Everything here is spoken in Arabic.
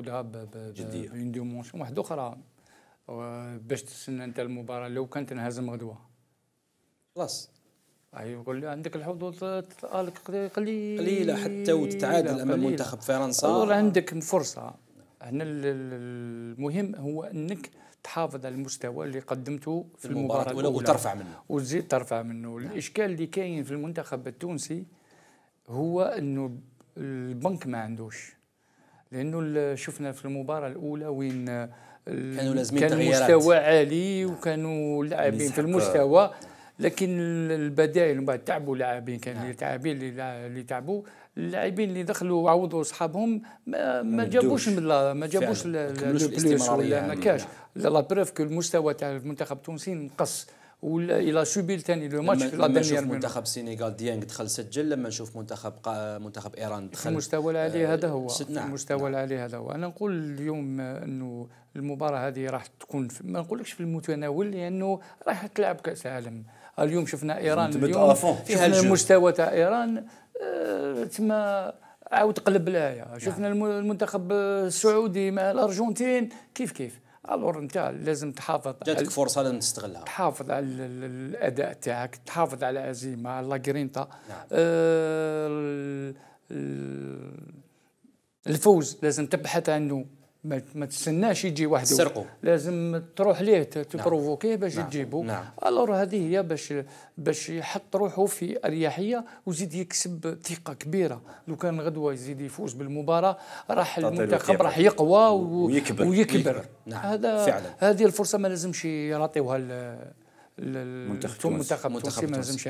بجديه بون ديمونسيون واحده اخرى باش تستنى انت المباراه لو كان تنهزم غدوه خلاص اي يقول لي عندك الحظوظ قليله قليله حتى وتتعادل امام منتخب فرنسا والله عندك فرصه هنا المهم هو انك تحافظ على المستوى اللي قدمته في المباراة, المباراة الأولى وترفع منه وتزيد ترفع منه نعم. الإشكال اللي كاين في المنتخب التونسي هو أنه البنك ما عندوش لانه شفنا في المباراه الاولى وين كانوا لازمين كان مستوى عالي وكانوا اللاعبين في المستوى لكن البدائل من بعد تعبوا لاعبين كان نعم. اللاعبين اللي تعبوا اللاعبين اللي دخلوا وعوضوا اصحابهم ما, ما جابوش ما جابوش ما كاش نعم. لا بروف كو المستوى تاع المنتخب التونسي نقص ولا سوبي ثاني لو ماتش في لا دانيير منتخب السينغال ديانغ دخل سجل لما نشوف منتخب منتخب ايران دخل في المستوى العالي آه، هذا هو نعم. المستوى نعم. العالي هذا هو انا نقول اليوم انه المباراه هذه راح تكون ما نقولكش في المتناول لانه راح تلعب كاس العالم اليوم شفنا ايران اليوم فيها المستوى تاع ايران آه، تما عاود قلب الايه نعم. شفنا نعم. المنتخب السعودي مع الارجنتين كيف كيف الور انت لازم تحافظ جاتك فرصه لازم تستغلها تحافظ على الاداء تاعك تحافظ على العزيمه على لاجرينتا نعم. آه، الفوز لازم تبحث عنه ما, ما تستناش يجي وحده سرقه لازم تروح ليه نعم. تبروفوكيه باش نعم. تجيبه نعم. الور هذه هي باش باش يحط روحه في اريحيه ويزيد يكسب ثقه كبيره لو كان غدوه يزيد يفوز بالمباراه راح المنتخب راح يقوى و... ويكبر, ويكبر. ويكبر. نعم. هذا فعلا. هذه الفرصه ما لازمش يعطيوها المنتخب المنتخب ما لازمش